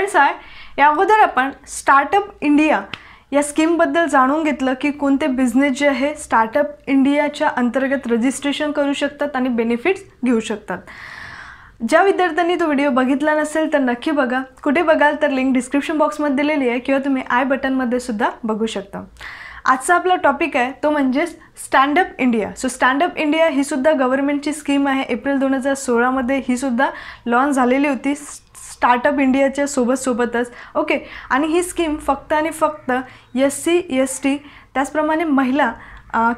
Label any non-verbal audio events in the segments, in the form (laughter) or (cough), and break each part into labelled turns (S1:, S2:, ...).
S1: friends आहे या अगोदर आपण स्टार्टअप इंडिया या स्कीमबद्दल जाणून घेतलं की कोणते बिझनेस जे आहे स्टार्टअप इंडियाच्या अंतर्गत रजिस्ट्रेशन करू शकतात आणि बेनिफिट्स घेऊ शकतात ज्या विद्यार्थ्यांनी तो व्हिडिओ बघितला नसेल तर नक्की बघा कुठे बघाल तर लिंक डिस्क्रिप्शन बॉक्समध्ये दिलेली आहे किंवा तुम्ही आय बटनमध्ये सुद्धा बघू शकता आजचा आपला टॉपिक आहे तो म्हणजेच stand up India so stand up India ही सुद्धा गव्हर्नमेंटची स्कीम आहे एप्रिल दोन हजार सोळामध्ये ही सुद्धा लॉन्च झालेली होती स्टार्टअप इंडियाच्या सोबतच ओके आणि ही स्कीम फक्त आणि फक्त एस सी एस टी त्याचप्रमाणे महिला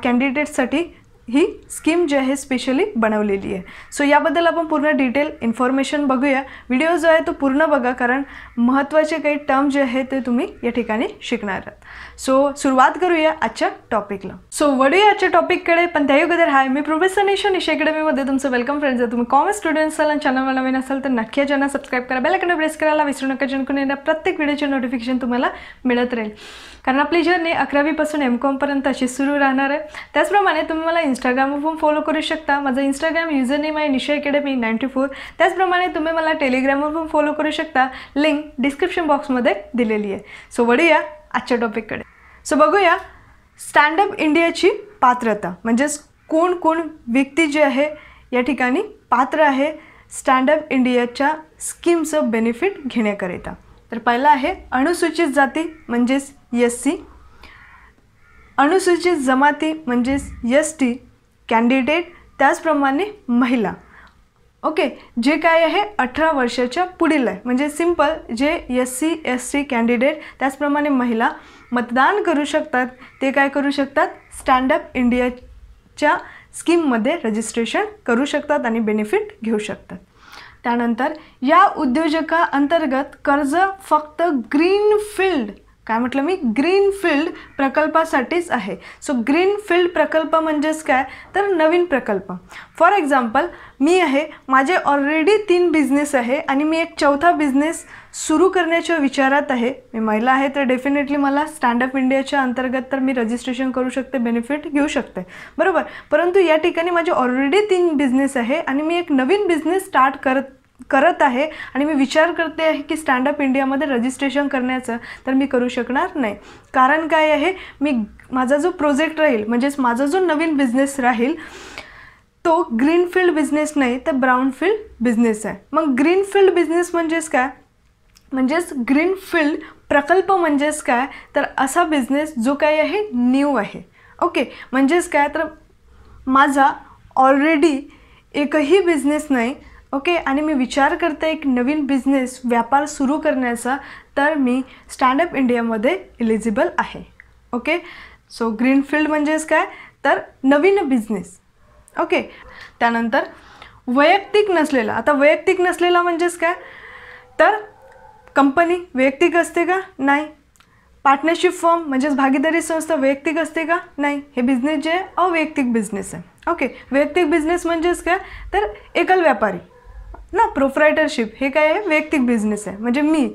S1: कॅन्डिडेटसाठी ही स्कीम जी आहे स्पेशली बनवलेली आहे सो याबद्दल आपण पूर्ण डिटेल इन्फॉर्मेशन बघूया व्हिडिओ जो आहे तो पूर्ण बघा कारण महत्त्वाचे काही टर्म जे आहे ते तुम्ही या ठिकाणी शिकणार आहात सो सुरुवात करूया आजच्या टॉपिकला सो वडूया आजच्या टॉपिककडे पण त्याही हाय मी प्रोफेसर निशा निशा अकॅडमीमध्ये तुमचं वेलकम फ्रेंड्स जर तुम्ही कॉमर्स स्टुडंट असाल आणि चॅनलवर नवीन असाल तर नक्की या चॅनल सबस्क्राईब करा बेलाकडे प्रेस करायला विसरू नका जेणेकरून येणार प्रत्येक व्हिडिओचे नोटिफिकेशन तुम्हाला मिळत राहील कारण आपली जर्नी अकरावीपासून एम कॉमपर्यंत अशी सुरू राहणार आहे त्याचप्रमाणे तुम्ही मला इंस्टाग्रामवर पण फॉलो करू शकता माझा इंस्टाग्राम युजर नेम आहे निशा अकॅडमी नाईन्टी फोर त्याचप्रमाणे तुम्ही मला टेलिग्रामवर पण फॉलो करू शकता लिंक डिस्क्रिप्शन बॉक्समध्ये दिलेली आहे सो वळूया आजच्या टॉपिककडे सो बघूया स्टँडअप इंडियाची पात्रता म्हणजेच कोण कोण व्यक्ती जे आहे या ठिकाणी पात्र आहे स्टँडअप इंडियाच्या स्कीमचं बेनिफिट घेण्याकरिता तर पहिला आहे अनुसूचित जाती म्हणजेच एस सी अनुसूचित जमाती म्हणजेच एस टी कॅन्डिडेट त्याचप्रमाणे महिला ओके जे काय आहे अठरा वर्षाच्या पुढील आहे म्हणजे सिम्पल जे S C S T candidate त्याचप्रमाणे महिला मतदान करू शकतात ते काय करू शकतात स्टँडअप इंडियाच्या स्कीममध्ये रजिस्ट्रेशन करू शकतात आणि बेनिफिट घेऊ शकतात त्यानंतर या अंतर्गत कर्ज फक्त ग्रीनफील्ड काय म्हटलं मी ग्रीन फील्ड प्रकल्पासाठीच आहे सो ग्रीन फील्ड प्रकल्प म्हणजेच काय तर नवीन प्रकल्प फॉर एक्झाम्पल मी आहे माझे ऑलरेडी तीन बिझनेस आहे आणि मी एक चौथा बिझनेस सुरू करण्याच्या विचारात आहे मी महिला आहे तर डेफिनेटली मला स्टँडअप इंडियाच्या अंतर्गत तर मी रजिस्ट्रेशन करू शकते बेनिफिट घेऊ शकते बरोबर परंतु या ठिकाणी माझे ऑलरेडी तीन बिझनेस आहे आणि मी एक नवीन बिझनेस स्टार्ट करत करत आहे आणि मी विचार करते आहे की स्टँडअप इंडियामध्ये रजिस्ट्रेशन करण्याचं तर मी करू शकणार नाही कारण काय आहे मी माझा जो प्रोजेक्ट राहील म्हणजेच माझा जो नवीन बिझनेस राहील तो ग्रीनफील्ड बिझनेस नाही तर ब्राऊनफील्ड बिझनेस आहे मग ग्रीनफील्ड बिझनेस म्हणजेच काय म्हणजेच ग्रीनफील्ड प्रकल्प म्हणजेच काय तर असा बिझनेस जो काही आहे न्यू आहे ओके म्हणजेच काय तर माझा ऑलरेडी एकही बिझनेस नाही ओके आणि मी विचार करते एक नवीन बिझनेस व्यापार सुरू करण्याचा तर मी स्टँडअप इंडियामध्ये इलिजिबल आहे ओके सो ग्रीनफील्ड म्हणजेच काय तर नवीन बिझनेस ओके त्यानंतर वैयक्तिक नसलेला आता वैयक्तिक नसलेला म्हणजेच काय तर कंपनी वैयक्तिक असते का नाही पार्टनरशिप फॉर्म म्हणजेच भागीदारी संस्था वैयक्तिक असते का नाही हे बिझनेस जे आहे अवैयक्तिक बिझनेस आहे ओके वैयक्तिक बिझनेस म्हणजेच काय तर एकल व्यापारी ना प्रोफ्रायटरशिप हे काय आहे वैयक्तिक बिझनेस आहे म्हणजे मी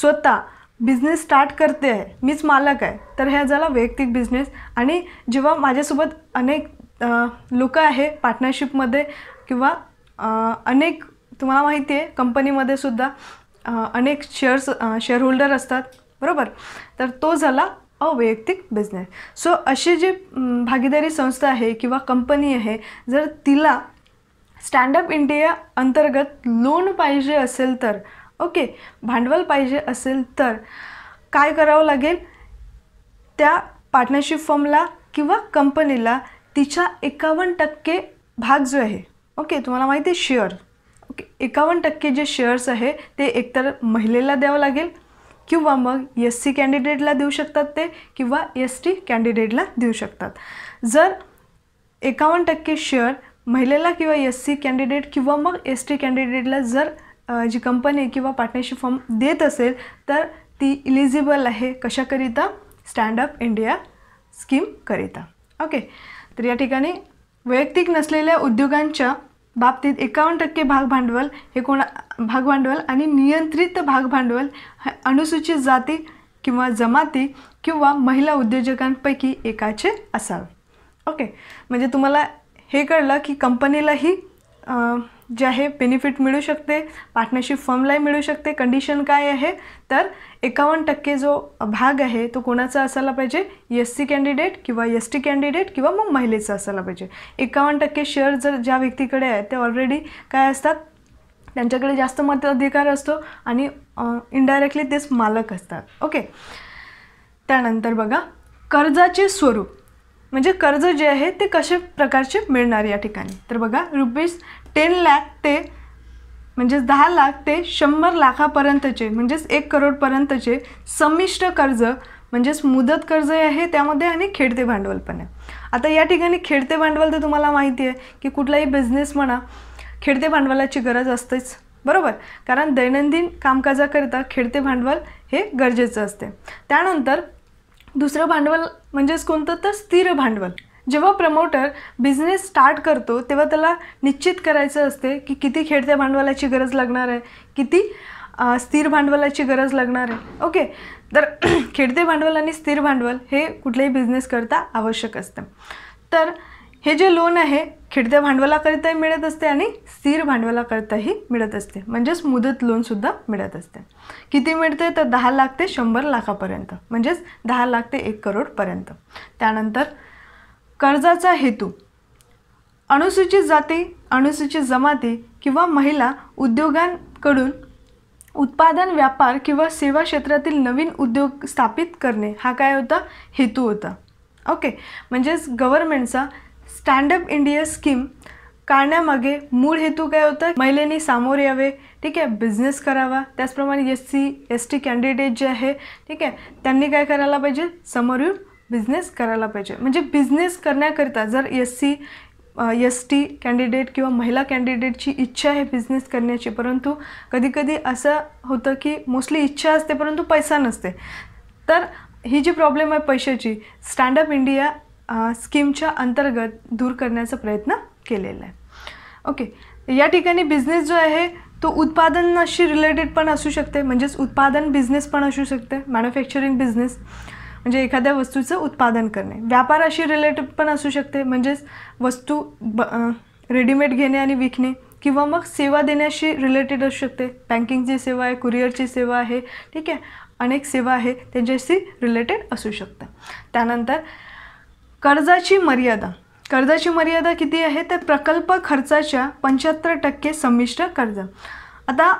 S1: स्वतः बिझनेस स्टार्ट करते आहे मीच मालक आहे तर हे झाला वैयक्तिक बिझनेस आणि जेव्हा माझ्यासोबत अनेक लोक आहे पार्टनरशिपमध्ये किंवा अनेक तुम्हाला माहिती आहे कंपनीमध्ये सुद्धा अनेक शेअर्स शेअर होल्डर असतात बरोबर तर तो झाला अवैयक्तिक बिझनेस सो अशी जी भागीदारी संस्था आहे किंवा कंपनी आहे जर तिला स्टँडअप इंडिया अंतर्गत लोन पाहिजे असेल तर ओके भांडवल पाहिजे असेल तर काय करावं लागेल त्या पार्टनरशिप फॉर्मला किंवा कंपनीला तिच्या एकावन्न टक्के भाग जो आहे ओके तुम्हाला माहिती आहे शेअर ओके एकावन्न टक्के जे शेअर्स आहे ते एकतर महिलेला द्यावं लागेल किंवा मग एस सी कॅन्डिडेटला देऊ शकतात ते किंवा एस टी कॅन्डिडेटला देऊ शकतात जर एकावन्न टक्के शेअर महिलेला किंवा एस सी कॅन्डिडेट किंवा मग एस टी कॅन्डिडेटला जर जी कंपनी किंवा पार्टनरशिप फॉर्म देत असेल तर ती इलिजिबल आहे कशाकरिता स्टँडअप इंडिया स्कीमकरिता ओके तर या ठिकाणी वैयक्तिक नसलेल्या उद्योगांच्या बाबतीत एकावन्न टक्के भाग भांडवल हे कोणा भागभांडवल आणि नियंत्रित भागभांडवल अनुसूचित जाती किंवा जमाती किंवा महिला उद्योजकांपैकी एकाचे असावे ओके म्हणजे तुम्हाला हे कळलं की कंपनीलाही जे आहे बेनिफिट मिळू शकते पार्टनरशिप फर्मलाही मिळू शकते कंडिशन काय आहे तर एकावन्न टक्के जो भाग आहे तो कोणाचा असायला पाहिजे एस सी कॅन्डिडेट किंवा एस टी कॅन्डिडेट किंवा मग महिलेचा असायला पाहिजे एकावन्न टक्के शेअर जर ज्या व्यक्तीकडे आहेत ते ऑलरेडी काय असतात त्यांच्याकडे जास्त मत अधिकार असतो आणि इनडायरेक्टली तेच मालक असतात ओके त्यानंतर बघा कर्जाचे स्वरूप म्हणजे कर्ज जे आहे ते कशा प्रकारचे मिळणार या ठिकाणी तर बघा रुपीज टेन लाख ते म्हणजेच दहा लाख ते शंभर लाखापर्यंतचे म्हणजेच एक करोडपर्यंतचे संमिश्र कर्ज म्हणजेच मुदत कर्ज आहे त्यामध्ये आणि खेळते भांडवल पण आहे आता या ठिकाणी खेळते भांडवल तर तुम्हाला माहिती आहे की कुठलाही बिझनेस म्हणा खेळते भांडवलाची गरज असतेच बरोबर कारण दैनंदिन कामकाजाकरिता खेळते भांडवल हे गरजेचं असते त्यानंतर दुसरं भांडवल म्हणजेच कोणतं तर स्थिर भांडवल जेव्हा प्रमोटर बिझनेस स्टार्ट करतो तेव्हा त्याला निश्चित करायचं असते की किती खेळत्या भांडवलाची गरज लागणार आहे किती स्थिर भांडवलाची गरज लागणार आहे ओके तर (clears throat) खेळते भांडवल आणि स्थिर भांडवल हे कुठलेही बिझनेस करता आवश्यक असतं तर हे जे लोन आहे खिडत्या भांडवलाकरिताही मिळत असते आणि स्थिर भांडवलाकरिताही मिळत असते म्हणजेच मुदत लोनसुद्धा मिळत असते किती मिळते तर दहा लाख ते शंभर लाखापर्यंत म्हणजेच दहा लाख ते एक करोडपर्यंत त्यानंतर कर्जाचा हेतू अनुसूचित जाती अनुसूचित जमाती किंवा महिला उद्योगांकडून उत्पादन व्यापार किंवा सेवा क्षेत्रातील नवीन उद्योग स्थापित करणे हा काय होता हेतू होता ओके म्हणजेच गव्हर्मेंटचा स्टँडअप इंडिया स्कीम काढण्यामागे मूळ हेतू काय होतं महिलेने सामोर यावे ठीक आहे बिझनेस करावा त्याचप्रमाणे S C S T candidate जे आहे ठीक आहे त्यांनी काय करायला पाहिजे समोर येऊन बिझनेस करायला पाहिजे म्हणजे बिझनेस करण्याकरिता जर S C S T candidate किंवा महिला कॅन्डिडेटची इच्छा आहे बिझनेस करण्याची परंतु कधीकधी असं होतं की मोस्टली इच्छा असते परंतु पैसा नसते तर ही जी प्रॉब्लेम आहे पैशाची स्टँडअप इंडिया स्कीमच्या अंतर्गत दूर करण्याचा प्रयत्न केलेला आहे ओके या ठिकाणी बिझनेस जो आहे तो उत्पादनाशी रिलेटेड पण असू शकते म्हणजेच उत्पादन बिझनेस पण असू शकते मॅन्युफॅक्चरिंग बिझनेस म्हणजे एखाद्या वस्तूचं उत्पादन करणे व्यापाराशी रिलेटेड पण असू शकते म्हणजेच वस्तू ब रेडीमेड घेणे आणि विकणे किंवा मग सेवा देण्याशी रिलेटेड असू शकते बँकिंगची सेवा आहे कुरिअरची सेवा आहे ठीक आहे अनेक सेवा आहे त्यांच्याशी रिलेटेड असू शकतं त्यानंतर कर्जाची मर्यादा कर्जाची मर्यादा किती आहे तर प्रकल्प खर्चाच्या पंच्याहत्तर टक्के संमिश्र कर्ज आता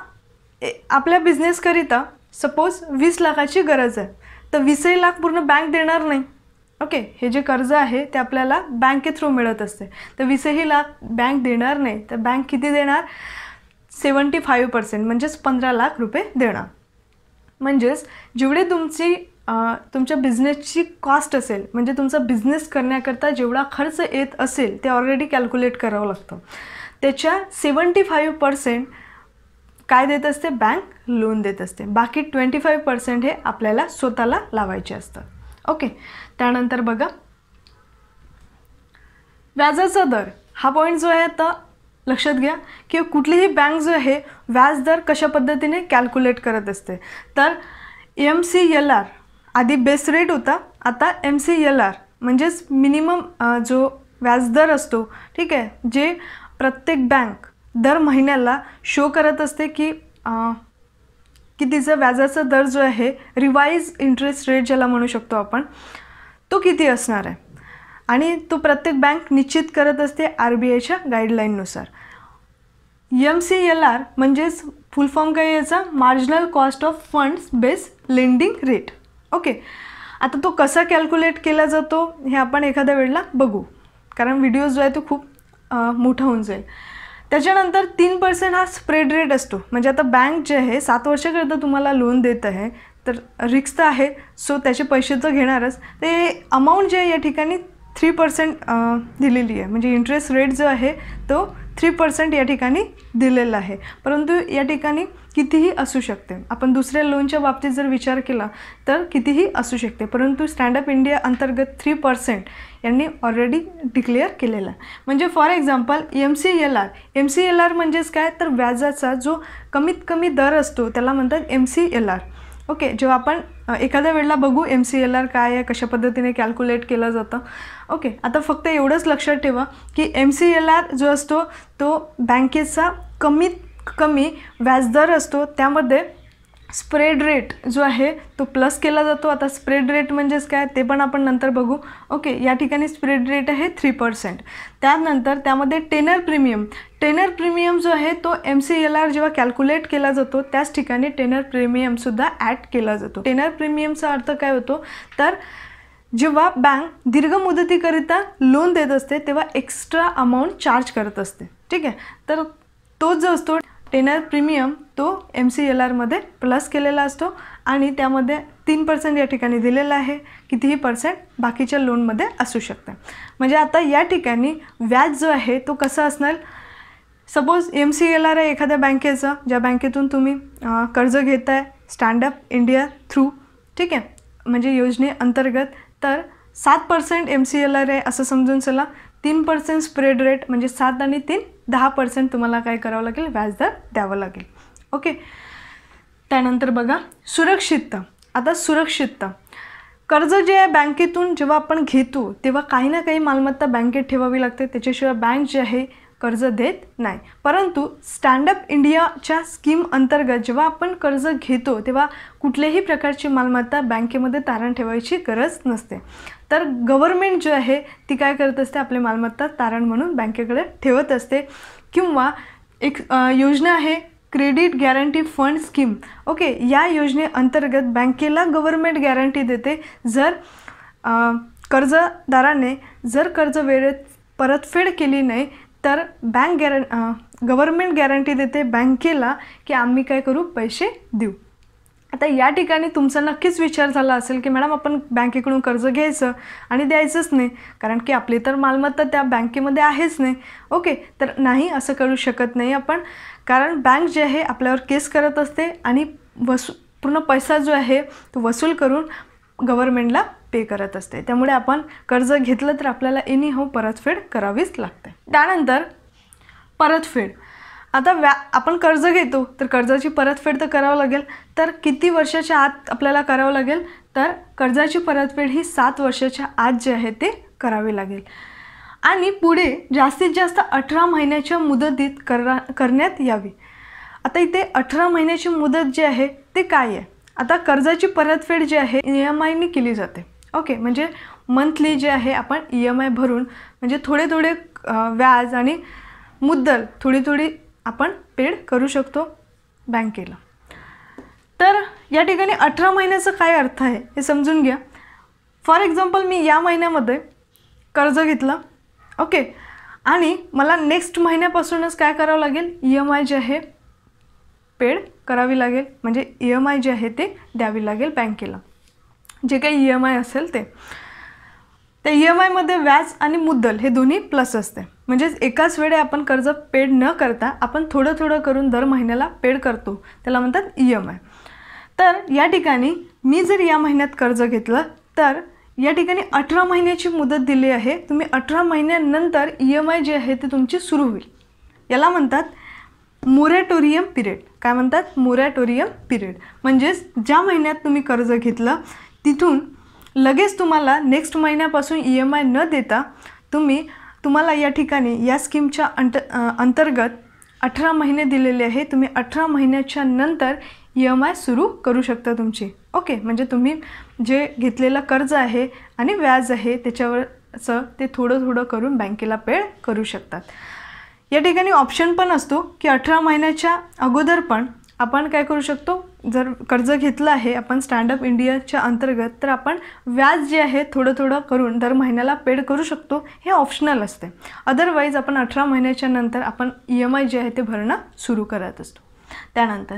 S1: आपल्या बिझनेसकरिता सपोज वीस लाखाची गरज आहे तर वीसही लाख पूर्ण बँक देणार नाही ओके हे जे कर्ज आहे ते आपल्याला बँके थ्रू मिळत असते तर वीसही लाख बँक देणार नाही तर बँक किती देणार सेवन्टी फाईव्ह पर्सेंट म्हणजेच पंधरा लाख रुपये देणार म्हणजेच जेवढे तुमची तुमच्या बिझनेसची कॉस्ट असेल म्हणजे तुमचा बिझनेस करण्याकरता जेवढा खर्च येत असेल ते ऑलरेडी कॅल्क्युलेट करावं लागतं त्याच्या सेवन्टी फाईव्ह पर्सेंट काय देत असते बँक लोन देत असते बाकी ट्वेंटी फाईव्ह पर्सेंट हे आपल्याला स्वतःला लावायचे असतं ओके त्यानंतर बघा व्याजाचा दर हा पॉईंट जो आहे तर लक्षात घ्या की कुठलीही बँक जो आहे व्याजदर कशा पद्धतीने कॅल्क्युलेट करत असते तर एम सी एल आर आधी बेस रेट होता आता एम सी एल आर म्हणजेच मिनिमम जो व्याजदर असतो ठीक आहे जे प्रत्येक बँक दर महिन्याला शो करत असते की की तिचा व्याजाचा दर जो आहे रिवाईज इंटरेस्ट रेट ज्याला म्हणू शकतो आपण तो किती असणार आहे आणि तो प्रत्येक बँक निश्चित करत असते आर बी आयच्या गाईडलाईननुसार एम सी एल आर म्हणजेच फुल फॉर्म काय याचा marginal cost of funds base lending rate okay आता तो कसा कॅल्क्युलेट केला जातो हे आपण एखाद्या वेळेला बघू कारण व्हिडिओ जो आहे तो खूप मोठा होऊन जाईल त्याच्यानंतर तीन पर्सेंट हा स्प्रेड रेट असतो म्हणजे आता बँक जे आहे सात वर्षाकरता तुम्हाला लोन देत आहे तर रिक्स तर आहे सो त्याचे पैसे तर घेणारच ते अमाऊंट जे आहे या ठिकाणी थ्री पर्सेंट दिलेली आहे म्हणजे इंटरेस्ट रेट जो आहे तो थ्री पर्सेंट या ठिकाणी दिलेला आहे परंतु या ठिकाणी कितीही असू शकते आपण दुसऱ्या लोनच्या बाबतीत जर विचार केला तर कितीही असू शकते परंतु स्टँडअप इंडिया अंतर्गत थ्री पर्सेंट यांनी ऑलरेडी डिक्लेअर केलेला म्हणजे for example M C L R M C L R म्हणजेच काय तर व्याजाचा जो कमीत कमी दर असतो त्याला म्हणतात M C L R okay जेव्हा आपण एखाद्या वेळेला बघू एम सी एल आर काय आहे कशा पद्धतीने कॅल्क्युलेट केलं जातं ओके आता फक्त एवढंच लक्षात ठेवा की एम सी एल आर जो असतो तो बँकेचा कमीत कमी व्याजदर असतो त्यामध्ये स्प्रेड रेट जो आहे तो प्लस केला जातो आता स्प्रेड रेट म्हणजेच काय ते पण आपण नंतर बघू ओके या ठिकाणी स्प्रेड रेट आहे थ्री पर्सेंट त्यानंतर त्यामध्ये टेनर प्रीमियम टेनर प्रीमियम जो आहे तो एम सी एल आर जेव्हा कॅल्क्युलेट केला जातो त्याच ठिकाणी टेनर प्रीमियमसुद्धा ॲड केला जातो टेनर प्रीमियमचा अर्थ काय होतो तर जेव्हा बँक दीर्घ मुदतीकरिता लोन देत असते तेव्हा एक्स्ट्रा अमाऊंट चार्ज करत असते ठीक आहे तर तो जो असतो टेनर प्रीमियम तो एम सी एल आरमध्ये प्लस केलेला असतो आणि त्यामध्ये तीन पर्सेंट या ठिकाणी दिलेला आहे कितीही पर्सेंट बाकीच्या लोनमध्ये असू शकतं म्हणजे आता या ठिकाणी व्याज जो आहे तो कसं असणार suppose M C L R आहे एखाद्या बँकेचं ज्या बँकेतून तुम्ही कर्ज घेत आहे स्टँडअप इंडिया थ्रू ठीक आहे म्हणजे योजनेअंतर्गत तर सात percent M C L R आहे असं समजून चला तीन पर्सेंट स्प्रेड रेट म्हणजे सात आणि तीन दहा पर्सेंट तुम्हाला काय करावं लागेल व्याजदर द्यावं लागेल ओके त्यानंतर बघा सुरक्षितता आता सुरक्षितता कर्ज जे आहे बँकेतून जेव्हा आपण घेतो तेव्हा काही ना काही मालमत्ता बँकेत ठेवावी लागते त्याच्याशिवाय बँक जे आहे कर्ज देत नाही परंतु स्टँडअप इंडियाच्या स्कीम अंतर्गत जेव्हा आपण कर्ज घेतो तेव्हा कुठल्याही प्रकारची मालमत्ता बँकेमध्ये तारण ठेवायची गरज नसते तर गव्हर्मेंट जे आहे ती काय करत असते आपली मालमत्ता तारण म्हणून बँकेकडे ठेवत असते किंवा एक योजना आहे credit guarantee fund scheme okay या योजनेअंतर्गत बँकेला गव्हर्मेंट गॅरंटी देते जर कर्जदाराने जर कर्ज वेळेत परतफेड केली नाही तर बँक गॅरं गव्हर्मेंट गॅरंटी देते बँकेला की आम्ही काय करू पैसे देऊ आता या ठिकाणी तुमचा नक्कीच विचार झाला असेल की मॅडम आपण बँकेकडून कर्ज घ्यायचं आणि द्यायचंच नाही कारण की आपली तर मालमत्ता त्या बँकेमध्ये आहेच नाही ओके तर नाही असं करू शकत नाही आपण कारण बँक जे आहे आपल्यावर केस करत असते आणि वसू पूर्ण पैसा जो आहे तो वसूल करून गव्हर्मेंटला पे करत असते त्यामुळे आपण कर्ज घेतलं तर आपल्याला एनी हो परतफेड करावीच लागते त्यानंतर परतफेड आता व्या आपण कर्ज घेतो तर कर्जाची परतफेड तर करावं लागेल तर किती वर्षाच्या आत आपल्याला करावं लागेल तर कर्जाची परतफेड ही सात वर्षाच्या आत जे आहे ते करावी लागेल आणि पुढे जास्तीत जास्त अठरा महिन्याच्या मुदतीत करा करण्यात यावी आता इथे अठरा महिन्याची मुदत जी आहे ते काय आहे आता कर्जाची परतफेड जी आहे ई एम आयनी केली जाते ओके म्हणजे मंथली जे आहे आपण ई एम आय भरून म्हणजे थोडे थोडे व्याज आणि मुद्दल थोडी थोडी आपण पेड करू शकतो बँकेला तर या ठिकाणी अठरा महिन्याचा काय अर्थ आहे हे समजून घ्या फॉर एक्झाम्पल मी या महिन्यामध्ये कर्ज घेतलं ओके आणि मला नेक्स्ट महिन्यापासूनच काय करावं लागेल ई एम आय जे आहे पेड करावी लागेल म्हणजे ई एम आय जे आहे ते द्यावी लागेल बँकेला जे काही ई एम आय असेल ते त्या ई e एम आयमध्ये व्याज आणि मुद्दल हे दोन्ही प्लस असते म्हणजेच एकाच वेळे आपण कर्ज पेड न करता आपण थोडं थोडं करून दर महिन्याला पेड करतो त्याला म्हणतात ई एम आय तर या ठिकाणी मी जर या महिन्यात कर्ज घेतलं तर या ठिकाणी अठरा महिन्याची मुदत दिली आहे तुम्ही अठरा महिन्यानंतर ई एम आय जे आहे ते तुमची सुरू होईल याला म्हणतात मोरॅटोरियम पिरियड काय म्हणतात मोरॅटोरियम पिरियड म्हणजेच ज्या महिन्यात तुम्ही कर्ज घेतलं तिथून लगेच तुम्हाला नेक्स्ट महिन्यापासून ई एम आय न देता तुम्ही तुम्हाला या ठिकाणी या स्कीमच्या अंत अंतर्गत अठरा महिने दिलेले आहे तुम्ही अठरा महिन्याच्या नंतर ई एम आय सुरू करू शकता तुमची ओके म्हणजे तुम्ही जे घेतलेलं कर्ज आहे आणि व्याज आहे त्याच्यावरचं ते थोडं थोडं करून बँकेला पेड करू शकतात या ठिकाणी ऑप्शन पण असतो की अठरा महिन्याच्या अगोदर पण आपण काय करू शकतो जर कर्ज घेतलं आहे आपण स्टँडअप इंडियाच्या अंतर्गत तर आपण व्याज जे आहे थोडं थोडं करून दर महिन्याला पेड करू शकतो हे ऑप्शनल असते अदरवाईज आपण अठरा महिन्याच्या नंतर आपण ई एम आय जे आहे ते भरणं सुरू करत असतो त्यानंतर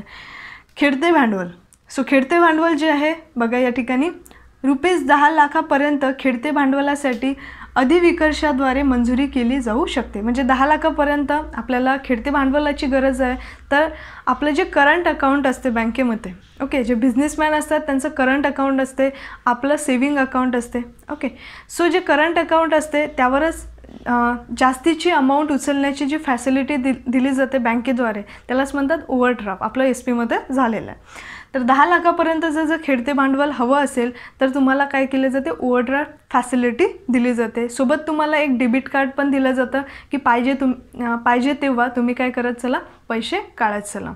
S1: खेडते भांडवल सो खेडते भांडवल जे आहे बघा या ठिकाणी रुपीज दहा लाखापर्यंत खेडते भांडवलासाठी अधिविकर्षाद्वारे मंजुरी केली जाऊ शकते म्हणजे दहा लाखापर्यंत आपल्याला खेळते भांडवलाची गरज आहे तर आपलं जे करंट अकाउंट असते बँकेमध्ये ओके जे बिझनेसमॅन असतात त्यांचं करंट अकाउंट असते आपलं सेविंग अकाउंट असते ओके सो जे करंट अकाउंट असते त्यावरच जास्तीची अमाऊंट उचलण्याची जी फॅसिलिटी दि दिली जाते बँकेद्वारे त्यालाच म्हणतात ओव्हरड्राफ्ट आपलं एस पीमध्ये झालेलं आहे तर दहा लाखापर्यंत जर जर खेळते भांडवल हवं असेल तर तुम्हाला काय केलं जाते ओव्हरड्राफ्ट फॅसिलिटी दिली जाते सोबत तुम्हाला एक डेबिट कार्ड पण दिलं जातं की पाहिजे तुम पाहिजे तेव्हा तुम्ही काय करत चला पैसे काढत चला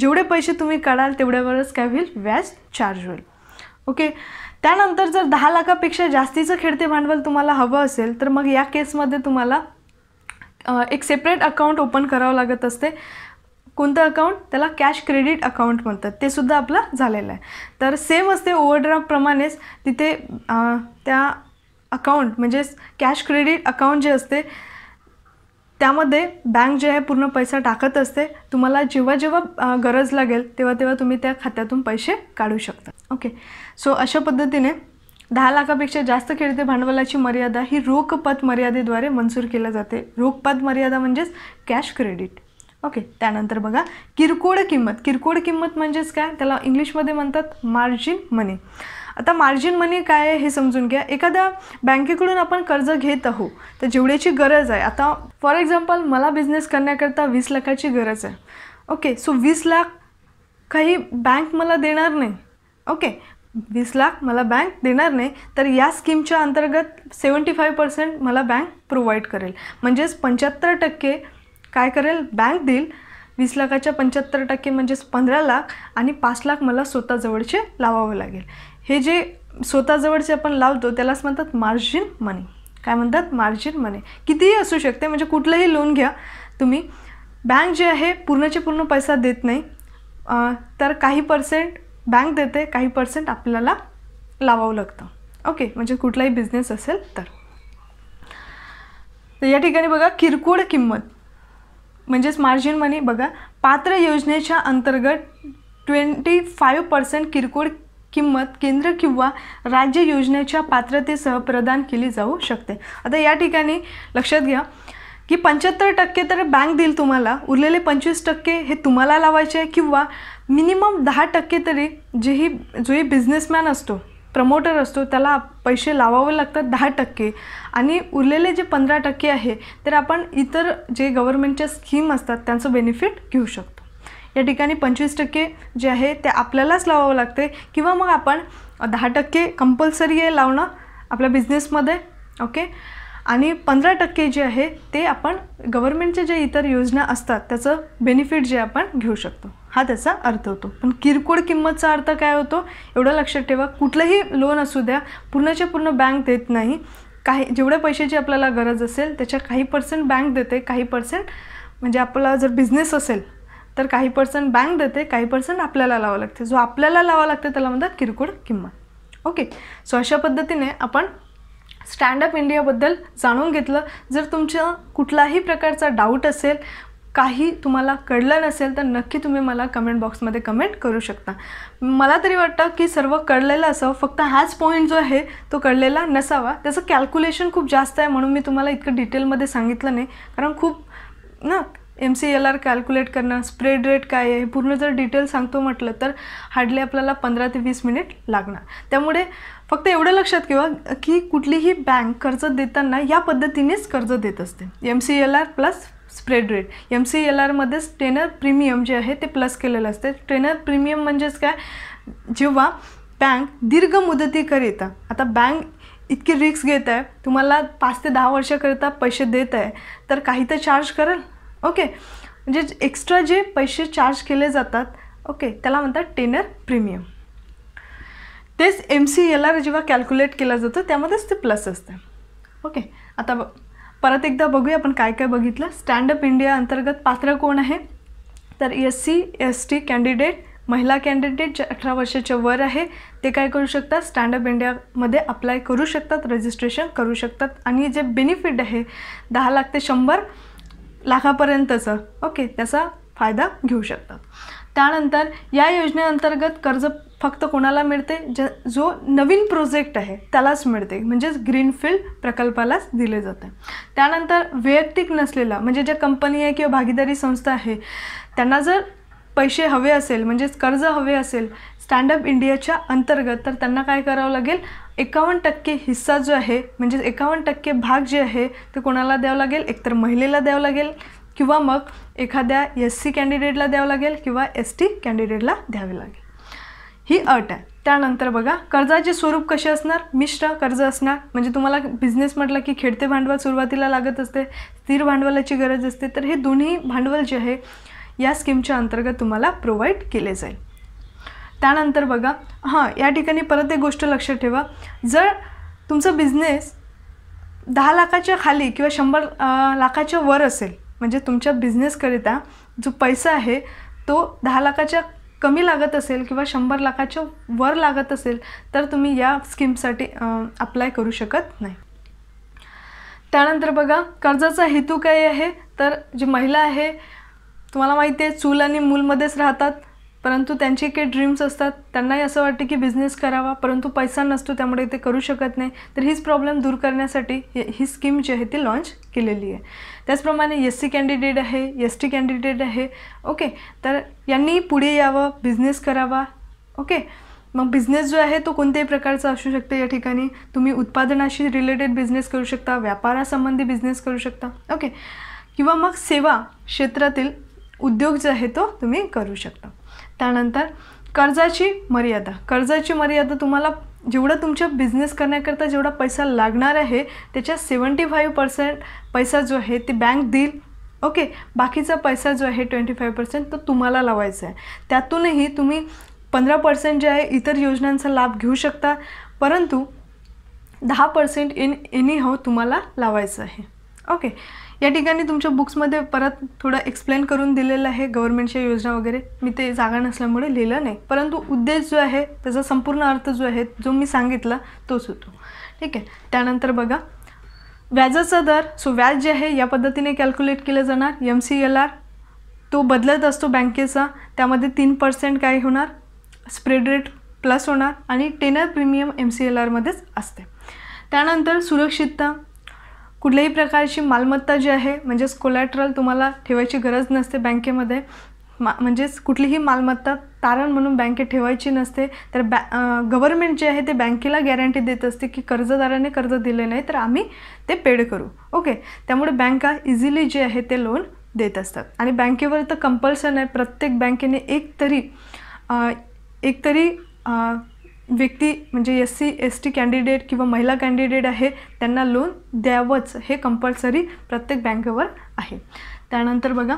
S1: जेवढे पैसे तुम्ही काढाल तेवढ्यावरच काय होईल व्याज चार्ज होईल ओके त्यानंतर जर दहा लाखापेक्षा जास्तीचं खेळते भांडवल तुम्हाला हवं असेल तर मग या केसमध्ये तुम्हाला एक सेपरेट अकाउंट ओपन करावं लागत असते कोणतं अकाउंट त्याला कॅश क्रेडिट अकाउंट म्हणतात ते सुद्धा आपलं झालेलं आहे तर सेम असते ओव्हरड्राफ्टप्रमाणेच तिथे त्या अकाउंट म्हणजेच कॅश क्रेडिट अकाउंट जे असते त्यामध्ये बँक जे आहे पूर्ण पैसा टाकत असते तुम्हाला जेव्हा जेव्हा गरज लागेल तेव्हा तेव्हा तुम्ही त्या खात्यातून पैसे काढू शकता ओके सो अशा पद्धतीने दहा लाखापेक्षा जास्त खेळते भांडवलाची मर्यादा ही रोखपत मर्यादेद्वारे मंजूर केली जाते रोखपत मर्यादा म्हणजेच कॅश क्रेडिट ओके त्यानंतर बघा किरकोळ किंमत किरकोळ किंमत म्हणजेच काय त्याला इंग्लिशमध्ये म्हणतात मार्जिन मनी आता मार्जिन मनी काय आहे हे समजून घ्या एखाद्या बँकेकडून आपण कर्ज घेत आहो तर जेवढ्याची गरज आहे आता फॉर एक्झाम्पल मला बिझनेस करण्याकरता वीस लाखाची गरज आहे ओके सो वीस लाख काही बँक मला देणार नाही ओके वीस लाख मला बँक देणार नाही तर या स्कीमच्या अंतर्गत सेवन्टी फाईव्ह पर्सेंट मला बँक प्रोव्हाइड करेल म्हणजेच पंच्याहत्तर टक्के काय करेल बँक देईल वीस लाखाच्या पंच्याहत्तर टक्के म्हणजेच पंधरा लाख आणि पाच लाख मला स्वतःजवळचे लावावं लागेल हे जे स्वतःजवळचे आपण लावतो त्यालाच म्हणतात मार्जिन मनी काय म्हणतात मार्जिन मनी कितीही असू शकते म्हणजे कुठलंही लोन घ्या तुम्ही बँक जे आहे पूर्णचे पूर्ण पैसा देत नाही तर काही पर्सेंट बँक देते काही पर्सेंट आपल्याला लावावं लागतं ओके म्हणजे कुठलाही बिझनेस असेल तर या ठिकाणी बघा किरकोळ किंमत म्हणजेच मार्जिन मनी बघा पात्र योजनेच्या अंतर्गत ट्वेंटी फाईव्ह पर्सेंट किरकोळ किंमत केंद्र किंवा राज्य योजनेच्या पात्रतेसह प्रदान केली जाऊ शकते आता या ठिकाणी लक्षात घ्या की पंच्याहत्तर टक्के तर बँक देईल तुम्हाला उरलेले पंचवीस टक्के हे तुम्हाला लावायचे आहे किंवा मिनिमम दहा टक्के तरी जेही जोही बिझनेसमॅन असतो प्रमोटर असतो त्याला पैसे लावावे लागतात दहा टक्के आणि उरलेले जे पंधरा टक्के आहे तर आपण इतर जे गव्हर्मेंटच्या स्कीम असतात त्यांचं बेनिफिट घेऊ शकतो या ठिकाणी पंचवीस टक्के जे आहे ते आपल्यालाच लावावं लागते किंवा मग आपण दहा टक्के कंपल्सरी आहे लावणं आपल्या बिझनेसमध्ये ओके आणि पंधरा टक्के जे आहे ते आपण गव्हर्नमेंटच्या ज्या इतर योजना असतात त्याचं बेनिफिट जे आपण घेऊ शकतो हा त्याचा अर्थ होतो पण किरकोळ किंमतचा अर्थ काय होतो एवढं लक्षात ठेवा कुठलंही लोन असू द्या पूर्णच्या पूर्ण बँक देत नाही काही जेवढ्या पैशाची आपल्याला गरज असेल त्याच्या काही पर्सेंट बँक देते काही पर्सेंट म्हणजे आपला जर बिझनेस असेल तर काही पर्सेंट बँक देते काही पर्सेंट आपल्याला लावा लागते जो आपल्याला लावा लागते त्याला म्हणतात किरकोळ किंमत ओके सो अशा पद्धतीने आपण स्टँडअप इंडियाबद्दल जाणून घेतलं जर तुमचं कुठलाही प्रकारचा डाऊट असेल काही तुम्हाला कळलं नसेल तर नक्की तुम्ही मला कमेंट बॉक्समध्ये कमेंट करू शकता मला तरी वाटतं की सर्व कळलेलं असावं फक्त हाच पॉईंट जो आहे तो कळलेला नसावा त्याचं कॅल्क्युलेशन खूप जास्त आहे म्हणून मी तुम्हाला इतकं डिटेलमध्ये सांगितलं नाही कारण खूप ना M C L R calculate करणं स्प्रेड रेट काय आहे पूर्ण जर डिटेल सांगतो म्हटलं तर हार्डली आपल्याला पंधरा ते वीस मिनिट लागणार त्यामुळे फक्त एवढं लक्षात घेवा की कुठलीही बँक कर्ज देताना या पद्धतीनेच कर्ज देत असते M C L R plus spread rate M C L आरमध्येच ट्रेनर प्रीमियम जे आहे ते प्लस केलेलं असते ट्रेनर प्रीमियम म्हणजेच काय जेव्हा बँक दीर्घ मुदतीकरिता आता बँक इतकी रिक्स घेत आहे तुम्हाला पाच ते दहा वर्षाकरिता पैसे देत आहे तर काही तर चार्ज करेल ओके म्हणजे एक्स्ट्रा जे पैसे चार्ज केले जातात ओके त्याला म्हणतात टेनर प्रीमियम तेच एम सी एल आर जेव्हा कॅल्क्युलेट केला जातो त्यामध्येच ते प्लस असतं ओके आता परत एकदा बघूया आपण काय काय बघितलं स्टँडअप इंडिया अंतर्गत पात्र कोण आहे तर S C S T candidate महिला कॅन्डिडेट जे अठरा वर्षाच्या वर आहे ते काय करू शकतात स्टँडअप इंडियामध्ये अप्लाय करू शकतात रजिस्ट्रेशन करू शकतात आणि जे बेनिफिट आहे दहा लाख ते शंभर लाखापर्यंतचं ओके त्याचा फायदा घेऊ शकतात त्यानंतर या योजनेअंतर्गत कर्ज फक्त कोणाला मिळते ज जो नवीन प्रोजेक्ट आहे त्यालाच मिळते म्हणजेच ग्रीनफील्ड प्रकल्पालाच दिले जाते त्यानंतर वैयक्तिक नसलेला म्हणजे ज्या कंपनी आहे किंवा भागीदारी संस्था आहे त्यांना जर पैसे हवे असेल म्हणजेच कर्ज हवे असेल स्टँडअप इंडियाच्या अंतर्गत तर त्यांना काय करावं लागेल एकावन्न टक्के हिस्सा जो आहे म्हणजेच एकावन्न टक्के भाग जे आहे ते कोणाला द्यावं लागेल एकतर महिलेला द्यावं लागेल किंवा मग एखाद्या एस सी कॅन्डिडेटला द्यावं लागेल किंवा एस टी कॅन्डिडेटला द्यावी लागेल ही अट आहे त्यानंतर बघा कर्जाचे स्वरूप कसे असणार मिश्र कर्ज असणार म्हणजे तुम्हाला बिझनेस म्हटलं की खेडते भांडवल सुरुवातीला लागत असते स्थिर भांडवलाची गरज असते तर हे दोन्ही भांडवल जे आहे या स्कीमच्या अंतर्गत तुम्हाला प्रोव्हाइड केले जाईल त्यानंतर बघा हां या ठिकाणी परत एक गोष्ट लक्षात ठेवा जर तुमचा बिझनेस दहा लाखाच्या खाली किंवा शंभर लाखाच्या वर असेल म्हणजे तुमच्या बिझनेसकरिता जो पैसा आहे तो दहा लाखाच्या कमी लागत असेल किंवा शंभर लाखाच्या वर लागत असेल तर तुम्ही या स्कीमसाठी अप्लाय करू शकत नाही त्यानंतर बघा कर्जाचा हेतू काय आहे तर जी महिला आहे तुम्हाला माहिती आहे चूल आणि मूलमध्येच राहतात परंतु त्यांचे काही ड्रीम्स असतात त्यांनाही असं वाटतं की बिझनेस करावा परंतु पैसा नसतो त्यामुळे ते करू शकत नाही तर हीच प्रॉब्लेम दूर करण्यासाठी ही स्कीम जी आहे ती लॉन्च केलेली आहे त्याचप्रमाणे एस सी कॅन्डिडेट आहे एस टी कॅन्डिडेट आहे ओके तर यांनी पुढे यावं बिझनेस करावा ओके मग बिझनेस जो आहे तो कोणत्याही प्रकारचा असू शकतो या ठिकाणी तुम्ही उत्पादनाशी रिलेटेड बिझनेस करू शकता व्यापारासंबंधी बिझनेस करू शकता ओके किंवा मग सेवा क्षेत्रातील उद्योग जो आहे तो तुम्ही करू शकता त्यानंतर कर्जाची मर्यादा कर्जाची मर्यादा तुम्हाला जेवढं तुमच्या बिझनेस करण्याकरता जेवढा पैसा लागणार आहे त्याच्या सेवंटी फाईव्ह पर्सेंट पैसा जो आहे ते बँक देईल ओके बाकीचा पैसा जो आहे ट्वेंटी फाईव्ह पर्सेंट तो तुम्हाला लावायचा आहे त्यातूनही तुम्ही पंधरा पर्सेंट जे आहे इतर योजनांचा लाभ घेऊ शकता परंतु दहा पर्सेंट इन एनी हाव तुम्हाला लावायचं आहे ओके या ठिकाणी तुमच्या बुक्समध्ये परत थोडं एक्सप्लेन करून दिलेलं आहे गव्हर्नमेंटच्या योजना वगैरे मी ते जागा नसल्यामुळे लिहिलं नाही परंतु उद्देश जो आहे त्याचा संपूर्ण अर्थ जो आहे जो मी सांगितला तोच होतो ठीक आहे त्यानंतर बघा व्याजाचा दर सो व्याज जे आहे या पद्धतीने कॅल्क्युलेट केलं जाणार एम सी एल आर तो बदलत असतो बँकेचा त्यामध्ये तीन पर्सेंट काय होणार स्प्रेड रेट प्लस होणार आणि tenor premium M C L आरमध्येच असते त्यानंतर सुरक्षितता कुठल्याही प्रकारची मालमत्ता जी आहे म्हणजेच कोलॅट्रल तुम्हाला ठेवायची गरज नसते बँकेमध्ये मा म्हणजेच कुठलीही मालमत्ता तारण म्हणून बँकेत ठेवायची नसते तर बॅ गव्हर्मेंट जे आहे ते बँकेला गॅरंटी देत असते की कर्जदाराने कर्ज दिले नाही तर आम्ही ते पेड करू ओके त्यामुळे बँका इझिली जे आहे ते लोन देत असतात आणि बँकेवर तर कंपल्सन आहे प्रत्येक बँकेने एक तरी एक तरी व्यक्ती म्हणजे S C S T candidate किंवा महिला कॅन्डिडेट आहे त्यांना लोन द्यावंच हे कंपल्सरी प्रत्येक बँकेवर आहे त्यानंतर बघा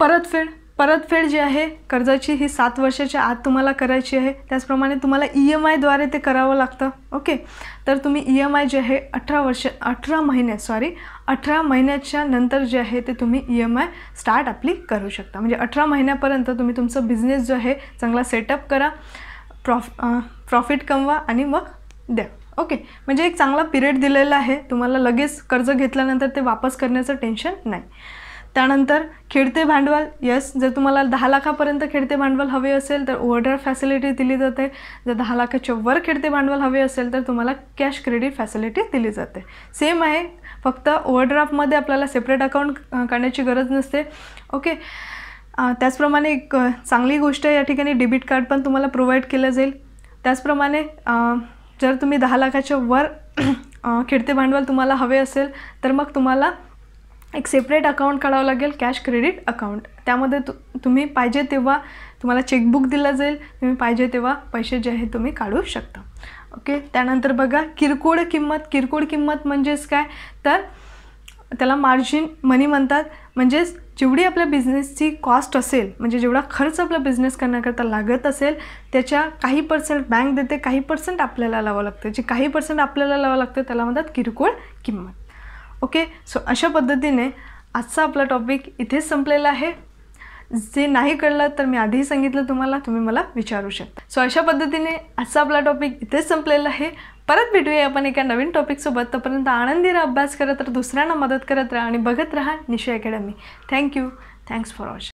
S1: परतफेड परतफेड जी आहे कर्जाची ही सात वर्षाच्या आत तुम्हाला करायची आहे त्याचप्रमाणे तुम्हाला ई e एम आयद्वारे ते करावं लागतं ओके तर तुम्ही ई एम आय जे आहे अठरा वर्ष अठरा महिने सॉरी अठरा महिन्याच्या नंतर जे आहे ते तुम्ही ई एम आय स्टार्ट आपली करू शकता म्हणजे अठरा महिन्यापर्यंत तुम्ही तुमचा बिझनेस जो आहे चांगला सेटअप करा प्रॉफ प्रॉफिट कमवा आणि मग द्या ओके म्हणजे एक चांगला पिरियड दिलेला आहे तुम्हाला लगेच कर्ज घेतल्यानंतर ते वापस करण्याचं टेन्शन नाही त्यानंतर खेडते भांडवल यस जर तुम्हाला दहा लाखापर्यंत खेडते भांडवल हवे असेल तर ओव्हरड्राफ्ट फॅसिलिटी दिली जाते जर दहा लाखाच्या वर खेळते भांडवल हवे असेल तर तुम्हाला कॅश क्रेडिट फॅसिलिटी दिली जाते सेम आहे फक्त ओवरड्राफ्टमध्ये आपल्याला सेपरेट अकाउंट काढण्याची गरज नसते ओके त्याचप्रमाणे एक चांगली गोष्ट या ठिकाणी डेबिट कार्ड पण तुम्हाला प्रोव्हाइड केलं जाईल त्याचप्रमाणे जर तुम्ही दहा लाखाच्या वर (clears throat) खेळते भांडवल तुम्हाला हवे असेल तर मग तुम्हाला एक सेपरेट अकाउंट काढावं लागेल कॅश क्रेडिट अकाउंट त्यामध्ये तु तुम्ही पाहिजे तेव्हा तुम्हाला चेकबुक दिलं जाईल तुम्ही पाहिजे तेव्हा पैसे जे आहे तुम्ही काढू शकता ओके त्यानंतर बघा किरकोळ किंमत किरकोळ किंमत म्हणजेच काय तर त्याला मार्जिन मनी म्हणतात म्हणजेच जेवढी आपल्या बिझनेसची कॉस्ट असेल म्हणजे जेवढा खर्च आपला बिझनेस करण्याकरता लागत असेल त्याच्या काही पर्सेंट बँक देते काही पर्सेंट आपल्याला लावावं लागतं जे काही पर्सेंट आपल्याला लावावं लागतं त्याला म्हणतात किरकोळ किंमत ओके सो अशा पद्धतीने आजचा आपला टॉपिक इथेच संपलेला आहे जे नाही कळलं तर मी आधीही सांगितलं तुम्हाला तुम्ही मला विचारू शकता सो अशा पद्धतीने आजचा आपला टॉपिक इथेच संपलेला आहे परत भेटूया आपण एका नवीन टॉपिकसोबत तोपर्यंत आनंदी अभ्यास करत तर दुसऱ्यांना मदत करत राहा आणि बघत राहा Nisha academy thank you thanks for watching